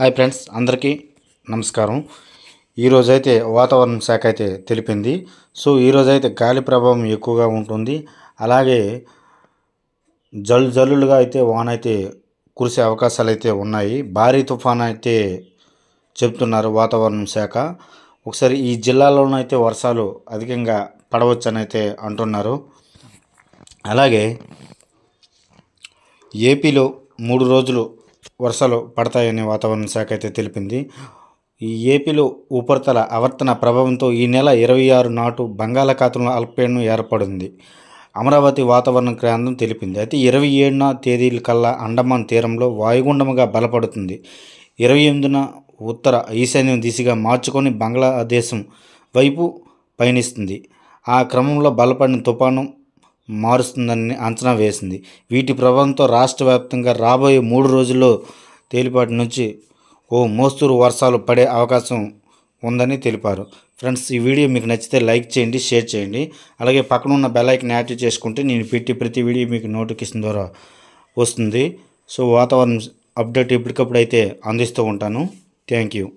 hi friends అందరికీ నమస్కారం ఈరోజైతే వాతావరణ శాఖ అయితే తెలిపింది సో ఈరోజైతే గాలి ప్రభావం ఎక్కువగా ఉంటుంది అలాగే జల్లు జల్లులుగా అయితే వాన అయితే కురిసే అవకాశాలు అయితే ఉన్నాయి భారీ తుఫాన్ అయితే చెప్తున్నారు వాతావరణ శాఖ ఒకసారి ఈ జిల్లాలోనైతే వర్షాలు అధికంగా పడవచ్చని అయితే అంటున్నారు అలాగే ఏపీలో మూడు రోజులు వర్షాలు పడతాయని వాతావరణ శాఖ అయితే తెలిపింది ఈ ఏపీలో ఉపరితల ఆవర్తన ప్రభావంతో ఈ నెల ఇరవై ఆరు నాటు బంగాళాఖాతంలో అల్పపీడనం ఏర్పడింది అమరావతి వాతావరణ కేంద్రం తెలిపింది అయితే ఇరవై ఏడున తేదీల కల్లా అండమాన్ తీరంలో వాయుగుండముగా బలపడుతుంది ఇరవై ఎనిమిదిన ఉత్తర ఈశాన్యం దిశగా మార్చుకొని బంగ్లాదేశం వైపు పయనిస్తుంది ఆ క్రమంలో బలపడిన తుఫాను మారుస్తుందని అంచనా వేసింది వీటి ప్రభావంతో రాష్ట్ర వ్యాప్తంగా రాబోయే మూడు రోజుల్లో తేలిపాటి నుంచి ఓ మోస్తూరు వర్షాలు పడే అవకాశం ఉందని తెలిపారు ఫ్రెండ్స్ ఈ వీడియో మీకు నచ్చితే లైక్ చేయండి షేర్ చేయండి అలాగే పక్కన ఉన్న బెల్లైక్ని యాక్టివ్ చేసుకుంటే నేను పెట్టి ప్రతి వీడియో మీకు నోటిఫికేషన్ ద్వారా వస్తుంది సో వాతావరణం అప్డేట్ ఎప్పటికప్పుడు అయితే అందిస్తూ ఉంటాను థ్యాంక్ యూ